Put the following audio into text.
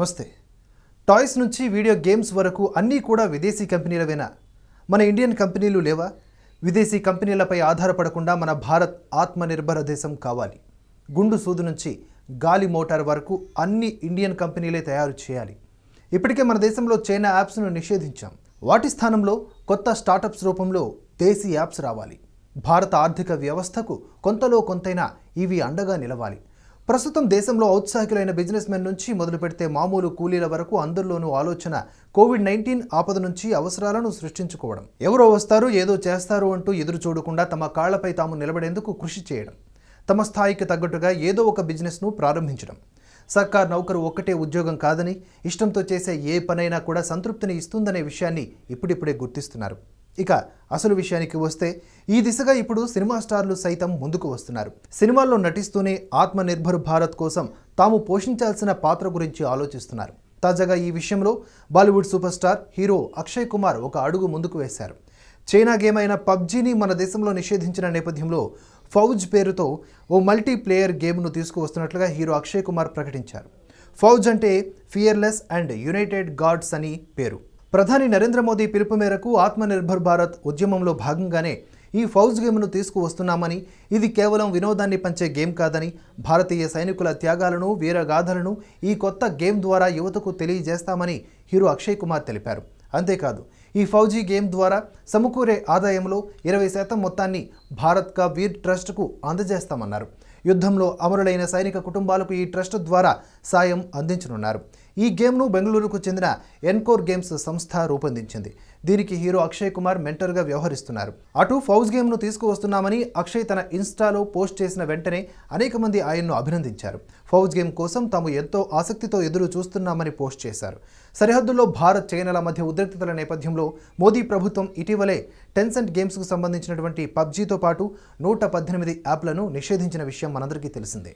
నమస్తే టాయ్స్ నుంచి video games వరకు అన్నీ కూడా విదేశీ కంపెనీలవేనా మన ఇండియన్ కంపెనీలు లేవా విదేశీ కంపెనీలపై ఆధారపడకుండా మన భారత్ ఆత్మనిర్భర దేశం కావాలి గుండు సూదు నుంచి గాలి మోటార్ వరకు అన్ని ఇండియన్ కంపెనీలే తయారు చేయాలి ఇప్పటికే మన దేశంలో చైనా యాప్స్ను నిషేధించాం వాటి స్థానంలో కొత్త స్టార్టప్స్ రూపంలో దేశీ యాప్స్ రావాలి భారత ఆర్థిక వ్యవస్థకు కొంతలో కొంతైనా ఇవి అండగా నిలవాలి ప్రస్తుతం దేశంలో ఔత్సాహికులైన బిజినెస్ మెన్ నుంచి మొదలు పెడితే మామూలు కూలీల వరకు అందరిలోనూ ఆలోచన కోవిడ్ నైన్టీన్ ఆపద నుంచి అవసరాలను సృష్టించుకోవడం ఎవరో వస్తారు ఏదో చేస్తారు అంటూ ఎదురు చూడకుండా తమ కాళ్లపై తాము నిలబడేందుకు కృషి చేయడం తమ స్థాయికి తగ్గట్టుగా ఏదో ఒక బిజినెస్ను ప్రారంభించడం సర్కార్ నౌకరు ఒక్కటే ఉద్యోగం కాదని ఇష్టంతో చేసే ఏ పనైనా కూడా సంతృప్తిని ఇస్తుందనే విషయాన్ని ఇప్పుడిప్పుడే గుర్తిస్తున్నారు ఇక అసలు విషయానికి వస్తే ఈ దిశగా ఇప్పుడు సినిమా స్టార్లు సైతం ముందుకు వస్తున్నారు సినిమాల్లో నటిస్తూనే ఆత్మనిర్భర్ భారత్ కోసం తాము పోషించాల్సిన పాత్ర గురించి ఆలోచిస్తున్నారు తాజాగా ఈ విషయంలో Bollywood super star hero Akshay Kumar ఒక అడుగు ముందుకు వేశారు చైనా గేమ్ అయిన పబ్జీని మన దేశంలో నిషేధించిన నేపథ్యంలో ఫౌజ్ పేరుతో ఓ మల్టీప్లేయర్ గేమ్ను తీసుకువస్తున్నట్లుగా హీరో అక్షయ్ కుమార్ ప్రకటించారు ఫౌజ్ అంటే ఫియర్లెస్ అండ్ యునైటెడ్ గాడ్స్ అని పేరు ప్రధాని నరేంద్ర మోదీ పిలుపు మేరకు ఆత్మనిర్భర్ భారత్ ఉద్యమంలో భాగంగానే ఈ ఫౌజ్ గేమ్ను తీసుకువస్తున్నామని ఇది కేవలం వినోదాన్ని పంచే గేమ్ కాదని భారతీయ సైనికుల త్యాగాలను వీరగాథలను ఈ కొత్త గేమ్ ద్వారా యువతకు తెలియజేస్తామని హీరో అక్షయ్ కుమార్ తెలిపారు అంతేకాదు ఈ ఫౌజీ గేమ్ ద్వారా సమకూరే ఆదాయంలో ఇరవై శాతం మొత్తాన్ని భారత్ కా వీర్ ట్రస్ట్కు అందజేస్తామన్నారు యుద్ధంలో అమరులైన సైనిక కుటుంబాలకు ఈ ట్రస్ట్ ద్వారా సాయం అందించనున్నారు ఈ గేమ్ను బెంగళూరుకు చెందిన ఎన్కోర్ గేమ్స్ సంస్థ రూపొందించింది దీనికి హీరో అక్షయ్ కుమార్ మెంటర్గా వ్యవహరిస్తున్నారు అటు ఫౌజ్ గేమ్ను తీసుకువస్తున్నామని అక్షయ్ తన ఇన్స్టాలో పోస్ట్ చేసిన వెంటనే అనేక మంది ఆయన్ను అభినందించారు ఫౌజ్ గేమ్ కోసం తాము ఎంతో ఆసక్తితో ఎదురు చూస్తున్నామని పోస్ట్ చేశారు సరిహద్దుల్లో భారత్ చైనాల మధ్య ఉద్రిక్తతల నేపథ్యంలో మోదీ ప్రభుత్వం ఇటీవలే టెన్సెంట్ గేమ్స్కు సంబంధించినటువంటి పబ్జీతో పాటు నూట పద్దెనిమిది యాప్లను నిషేధించిన విషయం మనందరికీ తెలిసిందే